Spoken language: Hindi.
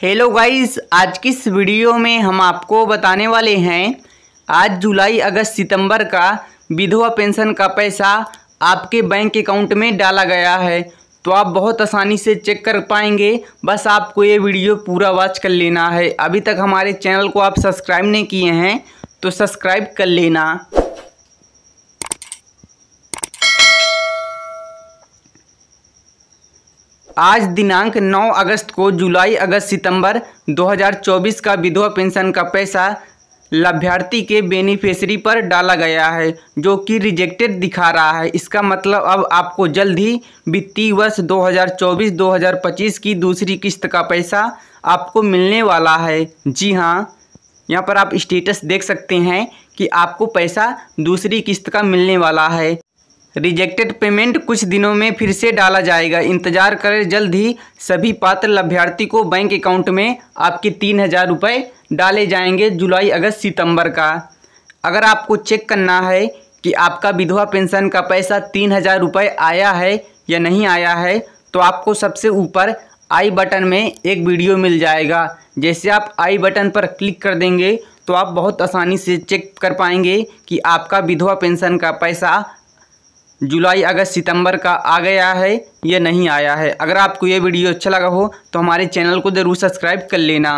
हेलो गाइस आज की इस वीडियो में हम आपको बताने वाले हैं आज जुलाई अगस्त सितंबर का विधवा पेंशन का पैसा आपके बैंक अकाउंट में डाला गया है तो आप बहुत आसानी से चेक कर पाएंगे बस आपको ये वीडियो पूरा वॉच कर लेना है अभी तक हमारे चैनल को आप सब्सक्राइब नहीं किए हैं तो सब्सक्राइब कर लेना आज दिनांक 9 अगस्त को जुलाई अगस्त सितंबर 2024 का विधवा पेंशन का पैसा लाभार्थी के बेनिफिशरी पर डाला गया है जो कि रिजेक्टेड दिखा रहा है इसका मतलब अब आपको जल्द ही वित्तीय वर्ष 2024-2025 की दूसरी किस्त का पैसा आपको मिलने वाला है जी हाँ यहाँ पर आप स्टेटस देख सकते हैं कि आपको पैसा दूसरी किस्त का मिलने वाला है रिजेक्टेड पेमेंट कुछ दिनों में फिर से डाला जाएगा इंतजार करें जल्द ही सभी पात्र लाभार्थी को बैंक अकाउंट में आपके तीन हज़ार रुपये डाले जाएंगे जुलाई अगस्त सितंबर का अगर आपको चेक करना है कि आपका विधवा पेंशन का पैसा तीन हज़ार रुपये आया है या नहीं आया है तो आपको सबसे ऊपर आई बटन में एक वीडियो मिल जाएगा जैसे आप आई बटन पर क्लिक कर देंगे तो आप बहुत आसानी से चेक कर पाएंगे कि आपका विधवा पेंशन का पैसा जुलाई अगस्त सितंबर का आ गया है या नहीं आया है अगर आपको ये वीडियो अच्छा लगा हो तो हमारे चैनल को ज़रूर सब्सक्राइब कर लेना